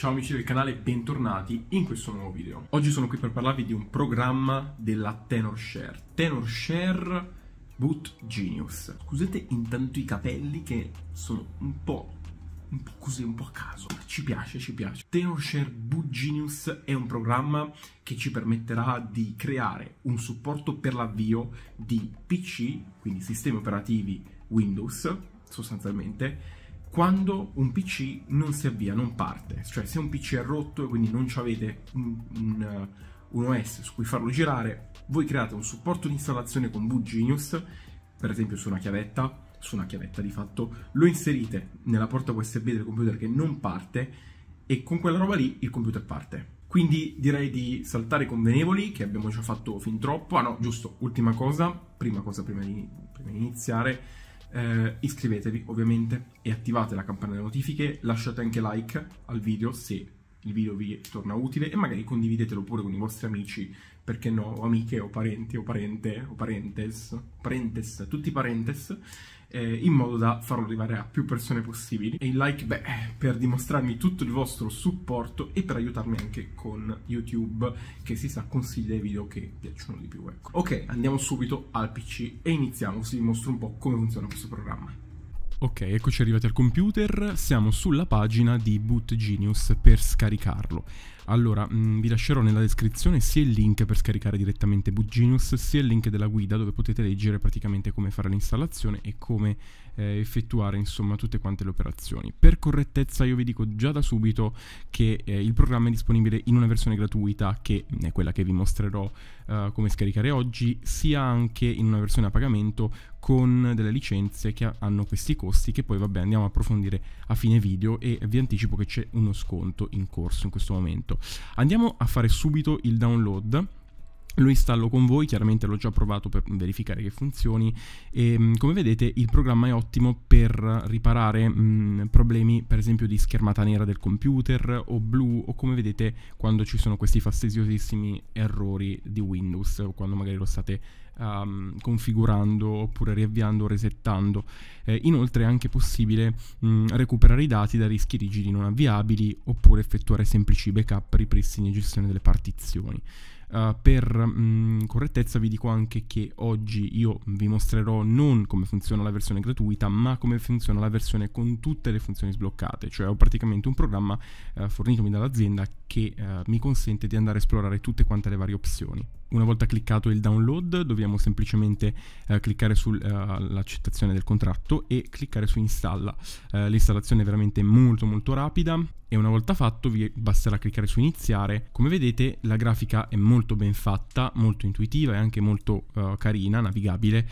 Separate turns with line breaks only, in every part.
Ciao amici del canale, bentornati in questo nuovo video. Oggi sono qui per parlarvi di un programma della TenorShare. TenorShare Boot Genius. Scusate intanto i capelli che sono un po', un po' così, un po' a caso. Ci piace, ci piace. TenorShare Boot Genius è un programma che ci permetterà di creare un supporto per l'avvio di PC, quindi sistemi operativi Windows, sostanzialmente, quando un PC non si avvia, non parte, cioè se un PC è rotto e quindi non avete un, un, eh, un, OS su cui farlo girare, voi create un supporto di installazione con Genius, per esempio su una chiavetta, su una chiavetta di fatto, lo inserite nella porta USB del computer che non parte e con quella roba lì il computer parte. Quindi direi di saltare convenevoli, che abbiamo già fatto fin troppo. Ah no, giusto, ultima cosa, prima cosa prima di, prima di iniziare eh, iscrivetevi ovviamente e attivate la campanella delle notifiche, lasciate anche like al video se il video vi torna utile e magari condividetelo pure con i vostri amici, perché no, o amiche, o parenti, o parente, o parentes, parentes, tutti parentes, eh, in modo da farlo arrivare a più persone possibili. E il like, beh, per dimostrarmi tutto il vostro supporto e per aiutarmi anche con YouTube, che si sa consiglia i video che piacciono di più, ecco. Ok, andiamo subito al PC e iniziamo, così vi mostro un po' come funziona questo programma. Ok, eccoci arrivati al computer, siamo sulla pagina di Boot Genius per scaricarlo. Allora, mh, mm, vi lascerò nella descrizione sia il link per scaricare direttamente Boot Genius, sia il link della guida dove potete leggere praticamente come fare l'installazione e come eh, effettuare insomma tutte quante le operazioni. Per correttezza io vi dico già da subito che eh, il programma è disponibile in una versione gratuita che mm, è quella che vi mostrerò eh, come scaricare oggi, sia anche in una versione a pagamento con delle licenze che hanno questi costi che poi vabbè andiamo a approfondire a fine video e vi anticipo che c'è uno sconto in corso in questo momento. Andiamo a fare subito il download lo installo con voi, chiaramente l'ho già provato per verificare che funzioni e ehm, come vedete il programma è ottimo per riparare mh, problemi per esempio di schermata nera del computer o blu o come vedete quando ci sono questi fastidiosissimi errori di Windows o quando magari lo state um, configurando oppure riavviando o resettando. Eh, inoltre è anche possibile mh, recuperare i dati da rischi rigidi non avviabili oppure effettuare semplici backup, ripristini e gestione delle partizioni. Uh, per mh, mm, correttezza vi dico anche che oggi io vi mostrerò non come funziona la versione gratuita, ma come funziona la versione con tutte le funzioni sbloccate, cioè ho praticamente un programma uh, fornitomi dall'azienda che uh, mi consente di andare a esplorare tutte quante le varie opzioni. Una volta cliccato il download dobbiamo semplicemente eh, cliccare sull'accettazione eh, uh, del contratto e cliccare su installa. Uh, l'installazione è veramente molto molto rapida e una volta fatto vi basterà cliccare su iniziare. Come vedete la grafica è molto ben fatta, molto intuitiva e anche molto uh, carina, navigabile.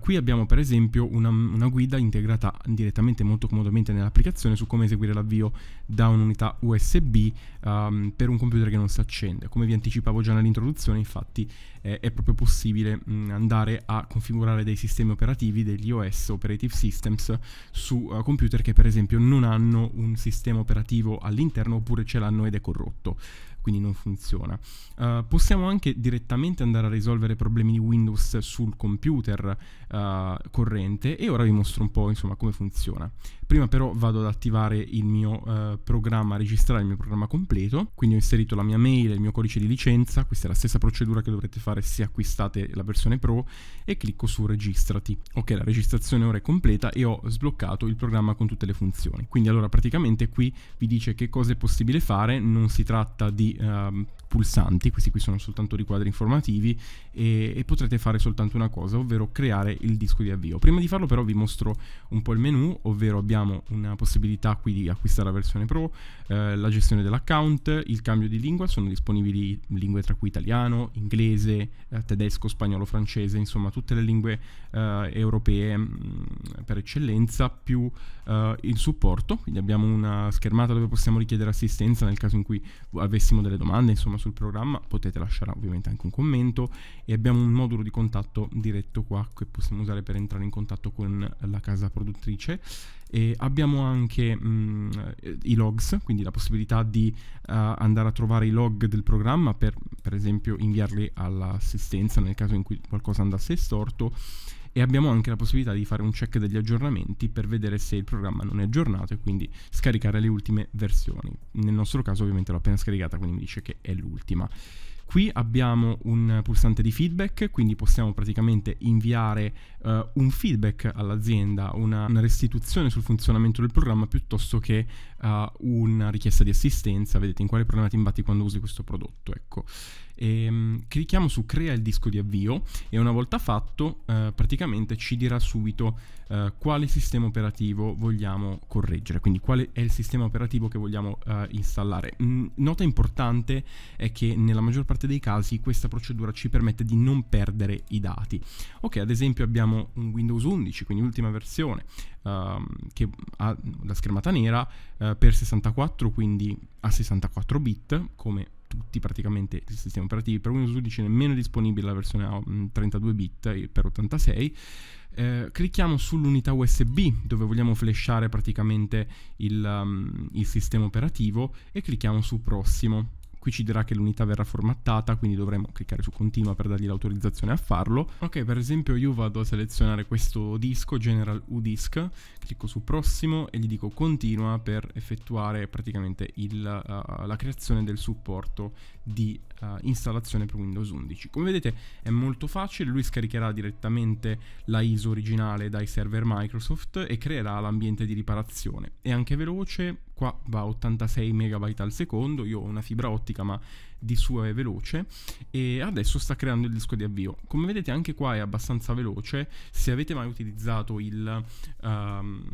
qui abbiamo per esempio una, una guida integrata direttamente molto comodamente nell'applicazione su come eseguire l'avvio da un'unità USB um, ehm, per un computer che non si accende. Come vi anticipavo già nell'introduzione infatti infatti eh, è proprio possibile mh, mm, andare a configurare dei sistemi operativi, degli OS, Operative Systems, su uh, computer che per esempio non hanno un sistema operativo all'interno oppure ce l'hanno ed è corrotto quindi non funziona. Uh, possiamo anche direttamente andare a risolvere problemi di Windows sul computer uh, corrente e ora vi mostro un po' insomma come funziona. Prima però vado ad attivare il mio uh, programma, a registrare il mio programma completo, quindi ho inserito la mia mail, e il mio codice di licenza, questa è la stessa procedura che dovrete fare se acquistate la versione Pro e clicco su registrati. Ok, la registrazione ora è completa e ho sbloccato il programma con tutte le funzioni. Quindi allora praticamente qui vi dice che cosa è possibile fare, non si tratta di di ehm, pulsanti, questi qui sono soltanto riquadri informativi e, e, potrete fare soltanto una cosa, ovvero creare il disco di avvio. Prima di farlo però vi mostro un po' il menu, ovvero abbiamo una possibilità qui di acquistare la versione Pro, eh, la gestione dell'account, il cambio di lingua, sono disponibili lingue tra cui italiano, inglese, eh, tedesco, spagnolo, francese, insomma tutte le lingue eh, europee mm, Ehm, per eccellenza più eh, il supporto, quindi abbiamo una schermata dove possiamo richiedere assistenza nel caso in cui avessimo delle domande insomma, sul programma, potete lasciare ovviamente anche un commento e abbiamo un modulo di contatto diretto qua che possiamo usare per entrare in contatto con la casa produttrice e abbiamo anche mh, mm, i logs, quindi la possibilità di uh, andare a trovare i log del programma per per esempio inviarli all'assistenza nel caso in cui qualcosa andasse storto e abbiamo anche la possibilità di fare un check degli aggiornamenti per vedere se il programma non è aggiornato e quindi scaricare le ultime versioni. Nel nostro caso ovviamente l'ho appena scaricata, quindi mi dice che è l'ultima. Qui abbiamo un pulsante di feedback, quindi possiamo praticamente inviare uh, un feedback all'azienda, una, una, restituzione sul funzionamento del programma piuttosto che uh, una richiesta di assistenza, vedete in quale problema ti imbatti quando usi questo prodotto, ecco. E, ehm, clicchiamo su crea il disco di avvio e una volta fatto eh, praticamente ci dirà subito eh, quale sistema operativo vogliamo correggere, quindi quale è il sistema operativo che vogliamo eh, installare. nota importante è che nella maggior parte dei casi questa procedura ci permette di non perdere i dati. Ok, ad esempio abbiamo un Windows 11, quindi ultima versione, ehm, che ha la schermata nera eh, per 64, quindi a 64 bit come tutti praticamente i sistemi operativi per Windows 11 nemmeno è disponibile la versione 32 bit per 86 eh, clicchiamo sull'unità USB dove vogliamo flashare praticamente il, um, il sistema operativo e clicchiamo su prossimo Qui ci dirà che l'unità verrà formattata, quindi dovremo cliccare su continua per dargli l'autorizzazione a farlo. Ok, per esempio io vado a selezionare questo disco, General UDisk, clicco su prossimo e gli dico continua per effettuare praticamente il, uh, la creazione del supporto di uh, installazione per Windows 11. Come vedete è molto facile, lui scaricherà direttamente la ISO originale dai server Microsoft e creerà l'ambiente di riparazione. È anche veloce, qua va a 86 MB al secondo, io ho una fibra ottica ma di suo è veloce e adesso sta creando il disco di avvio. Come vedete anche qua è abbastanza veloce, se avete mai utilizzato il um,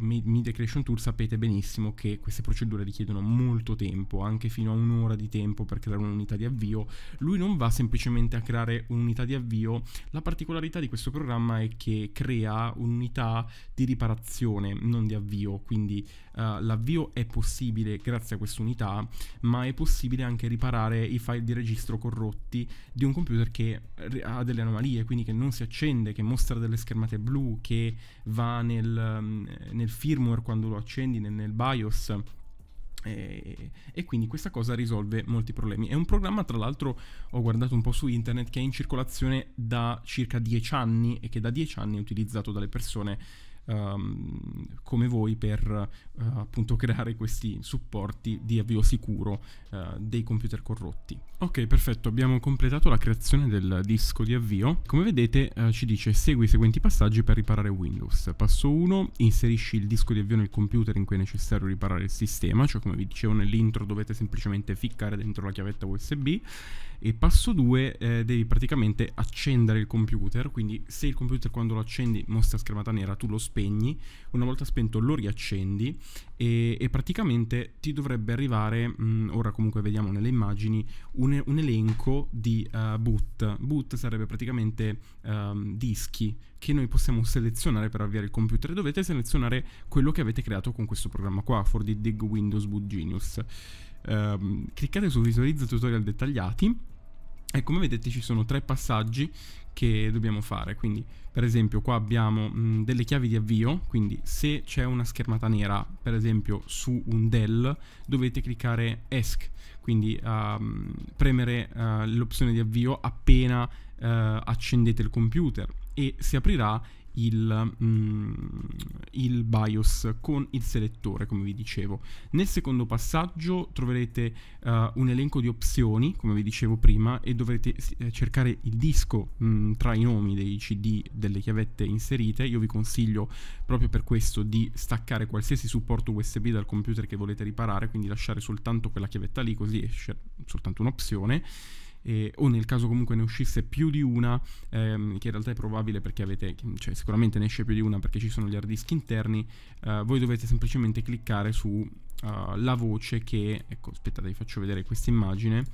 Media Creation Tour sapete benissimo che queste procedure richiedono molto tempo, anche fino a un'ora di tempo per creare un'unità di avvio. Lui non va semplicemente a creare un'unità di avvio, la particolarità di questo programma è che crea un'unità di riparazione, non di avvio, quindi uh, l'avvio è possibile grazie a questa unità, ma è possibile anche riparare riparare i file di registro corrotti di un computer che ha delle anomalie, quindi che non si accende, che mostra delle schermate blu, che va nel, mm, nel firmware quando lo accendi, nel, nel BIOS. E, eh, e, quindi questa cosa risolve molti problemi. È un programma, tra l'altro, ho guardato un po' su internet, che è in circolazione da circa 10 anni e che da 10 anni è utilizzato dalle persone um, come voi per uh, appunto creare questi supporti di avvio sicuro uh, dei computer corrotti. Ok, perfetto, abbiamo completato la creazione del disco di avvio. Come vedete uh, ci dice segui i seguenti passaggi per riparare Windows. Passo 1, inserisci il disco di avvio nel computer in cui è necessario riparare il sistema, cioè come vi dicevo nell'intro dovete semplicemente ficcare dentro la chiavetta USB e passo 2 eh, devi praticamente accendere il computer, quindi se il computer quando lo accendi mostra schermata nera tu lo sposti spegni, una volta spento lo riaccendi e, e praticamente ti dovrebbe arrivare, mh, mm, ora comunque vediamo nelle immagini, un, un elenco di uh, boot. Boot sarebbe praticamente um, dischi che noi possiamo selezionare per avviare il computer. Dovete selezionare quello che avete creato con questo programma qua, for the Dig Windows Boot Genius. Um, cliccate su visualizza tutorial dettagliati e come vedete ci sono tre passaggi che dobbiamo fare, quindi per esempio qua abbiamo mh, delle chiavi di avvio, quindi se c'è una schermata nera, per esempio su un Dell, dovete cliccare ESC, quindi uh, premere uh, l'opzione di avvio appena uh, accendete il computer e si aprirà il, mm, il BIOS con il selettore, come vi dicevo. Nel secondo passaggio troverete uh, un elenco di opzioni, come vi dicevo prima, e dovrete eh, cercare il disco mh, mm, tra i nomi dei CD delle chiavette inserite. Io vi consiglio proprio per questo di staccare qualsiasi supporto USB dal computer che volete riparare, quindi lasciare soltanto quella chiavetta lì, così esce soltanto un'opzione eh, o nel caso comunque ne uscisse più di una, ehm, che in realtà è probabile perché avete, cioè sicuramente ne esce più di una perché ci sono gli hard disk interni, eh, voi dovete semplicemente cliccare sulla eh, uh, voce che, ecco aspettate vi faccio vedere questa immagine,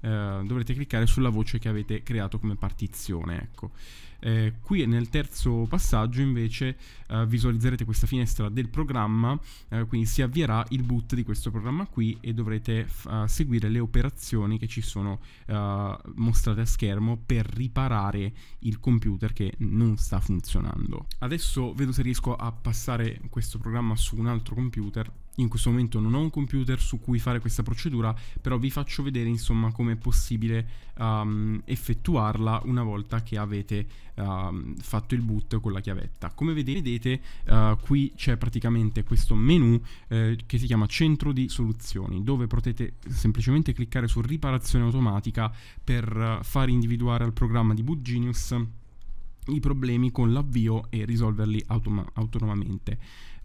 eh, dovrete cliccare sulla voce che avete creato come partizione. Ecco. Eh, qui nel terzo passaggio invece eh, visualizzerete questa finestra del programma, eh, quindi si avvierà il boot di questo programma qui e dovrete eh, seguire le operazioni che ci sono eh, mostrate a schermo per riparare il computer che non sta funzionando. Adesso vedo se riesco a passare questo programma su un altro computer in questo momento non ho un computer su cui fare questa procedura, però vi faccio vedere insomma come è possibile um, effettuarla una volta che avete um, fatto il boot con la chiavetta. Come vedete uh, qui c'è praticamente questo menu eh, che si chiama centro di soluzioni, dove potete semplicemente cliccare su riparazione automatica per uh, far individuare al programma di Boot Genius i problemi con l'avvio e risolverli automa- autonomamente.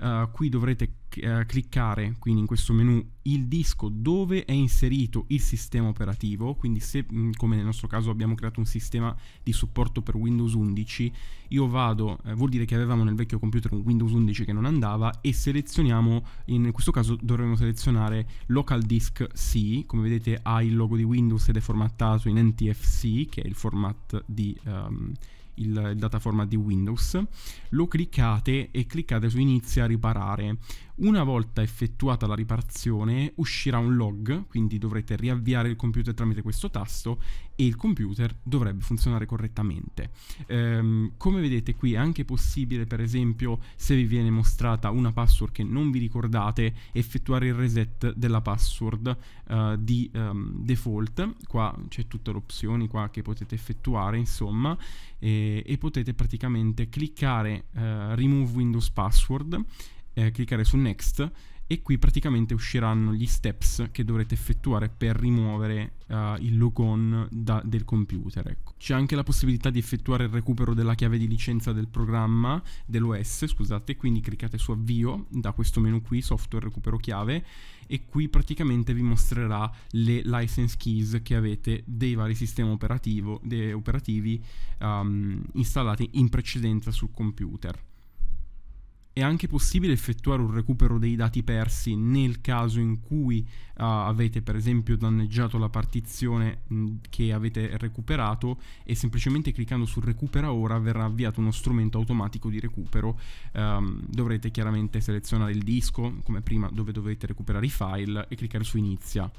Uh, qui dovrete uh, cliccare quindi in questo menu il disco dove è inserito il sistema operativo, quindi se mh, mm, come nel nostro caso abbiamo creato un sistema di supporto per Windows 11, io vado, eh, vuol dire che avevamo nel vecchio computer un Windows 11 che non andava e selezioniamo, in questo caso dovremmo selezionare local disk C, come vedete ha il logo di Windows ed è formattato in NTFC che è il format di... Um, il, il dataformat di Windows, lo cliccate e cliccate su inizia a riparare. Una volta effettuata la riparazione uscirà un log, quindi dovrete riavviare il computer tramite questo tasto e il computer dovrebbe funzionare correttamente. Ehm, come vedete qui è anche possibile per esempio se vi viene mostrata una password che non vi ricordate effettuare il reset della password uh, di um, default, qua c'è tutte le opzioni qua che potete effettuare insomma e, e potete praticamente cliccare uh, remove windows password eh, cliccare su Next e qui praticamente usciranno gli steps che dovrete effettuare per rimuovere uh, il logon da, del computer. Ecco. C'è anche la possibilità di effettuare il recupero della chiave di licenza del programma, dell'OS, scusate, quindi cliccate su avvio da questo menu qui, software recupero chiave, e qui praticamente vi mostrerà le license keys che avete dei vari sistemi operativi um, installati in precedenza sul computer. È anche possibile effettuare un recupero dei dati persi nel caso in cui uh, avete per esempio danneggiato la partizione mm, che avete recuperato e semplicemente cliccando su recupera ora verrà avviato uno strumento automatico di recupero. Um, dovrete chiaramente selezionare il disco come prima dove dovete recuperare i file e cliccare su inizia.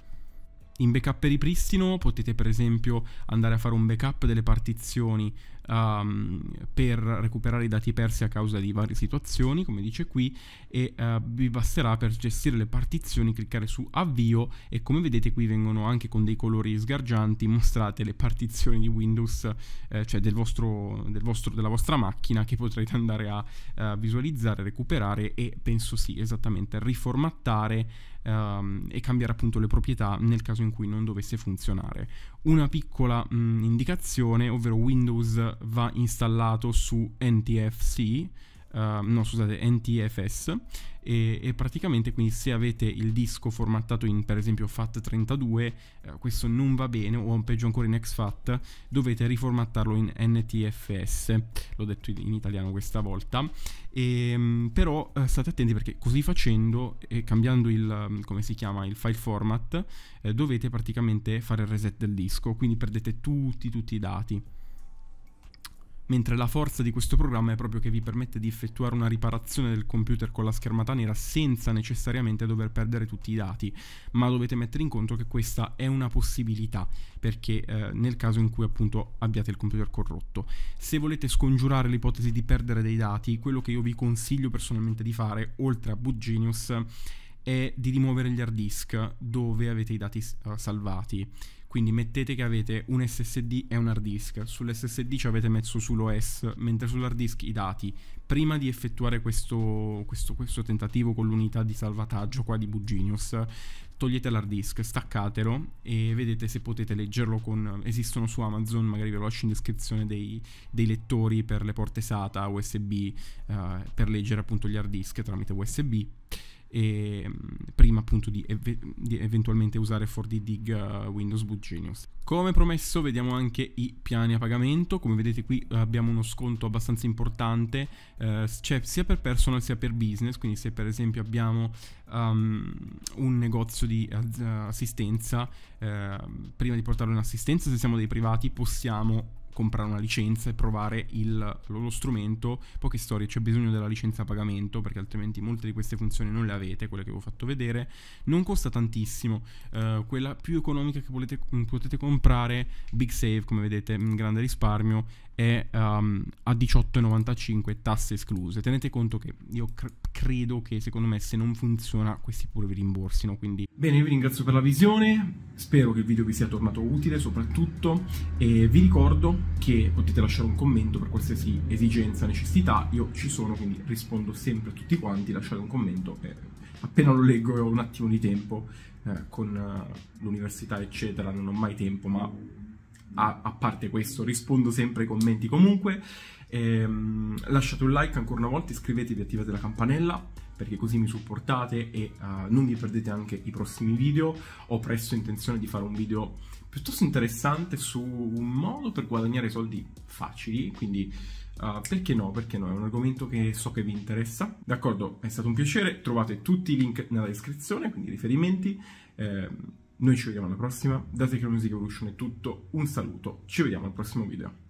In backup e ripristino potete per esempio andare a fare un backup delle partizioni um, per recuperare i dati persi a causa di varie situazioni, come dice qui, e uh, vi basterà per gestire le partizioni cliccare su avvio e come vedete qui vengono anche con dei colori sgargianti mostrate le partizioni di Windows, eh, cioè del vostro, del vostro, della vostra macchina che potrete andare a uh, visualizzare, recuperare e penso sì, esattamente riformattare um, e cambiare appunto le proprietà nel caso in cui non dovesse funzionare. Una piccola mh, indicazione, ovvero Windows va installato su NTFC Ehm, no scusate, NTFS e, e, praticamente quindi se avete il disco formattato in per esempio FAT32 uh, eh, questo non va bene o peggio ancora in XFAT dovete riformattarlo in NTFS l'ho detto in italiano questa volta e, ehm, però uh, state attenti perché così facendo e cambiando il, mm, come si chiama, il file format eh, dovete praticamente fare il reset del disco quindi perdete tutti tutti i dati mentre la forza di questo programma è proprio che vi permette di effettuare una riparazione del computer con la schermata nera senza necessariamente dover perdere tutti i dati, ma dovete mettere in conto che questa è una possibilità, perché eh, nel caso in cui appunto abbiate il computer corrotto. Se volete scongiurare l'ipotesi di perdere dei dati, quello che io vi consiglio personalmente di fare, oltre a Boot Genius, è di rimuovere gli hard disk dove avete i dati uh, salvati. Quindi mettete che avete un SSD e un hard disk. Sull'SSD ci avete messo sull'OS, mentre sull'hard disk i dati. Prima di effettuare questo, questo, questo tentativo con l'unità di salvataggio qua di Buginius, togliete l'hard disk, staccatelo e vedete se potete leggerlo con... esistono su Amazon, magari ve lo lascio in descrizione dei, dei lettori per le porte SATA, USB, eh, per leggere appunto gli hard disk tramite USB e mm, prima appunto di, ev- di eventualmente usare 4D Dig uh, Windows Boot Genius. Come promesso vediamo anche i piani a pagamento, come vedete qui eh, abbiamo uno sconto abbastanza importante, uh, cioè sia per personal sia per business, quindi se per esempio abbiamo um, un negozio di assistenza, uh, prima di portarlo in assistenza, se siamo dei privati possiamo comprare una licenza e provare il, lo strumento. Poche storie, c'è bisogno della licenza a pagamento perché altrimenti molte di queste funzioni non le avete, quelle che vi ho fatto vedere. Non costa tantissimo, eh, quella più economica che volete, mm, potete comprare, Big Save come vedete, mm, grande risparmio, è um, a 18,95 tasse escluse. Tenete conto che io cre credo che secondo me se non funziona questi pure vi rimborsino. Quindi... Bene, io vi ringrazio per la visione, spero che il video vi sia tornato utile soprattutto e vi ricordo che potete lasciare un commento per qualsiasi esigenza, necessità, io ci sono, quindi rispondo sempre a tutti quanti, lasciate un commento, e appena lo leggo ho un attimo di tempo, eh, con eh, l'università eccetera non ho mai tempo, ma a, a, parte questo rispondo sempre ai commenti comunque, ehm, lasciate un like ancora una volta, iscrivetevi, attivate la campanella, perché così mi supportate e uh, non vi perdete anche i prossimi video. Ho presto intenzione di fare un video piuttosto interessante su un modo per guadagnare soldi facili, quindi uh, perché no, perché no, è un argomento che so che vi interessa. D'accordo, è stato un piacere, trovate tutti i link nella descrizione, quindi riferimenti. Eh, noi ci vediamo alla prossima, da Tecno Music Evolution è tutto, un saluto, ci vediamo al prossimo video.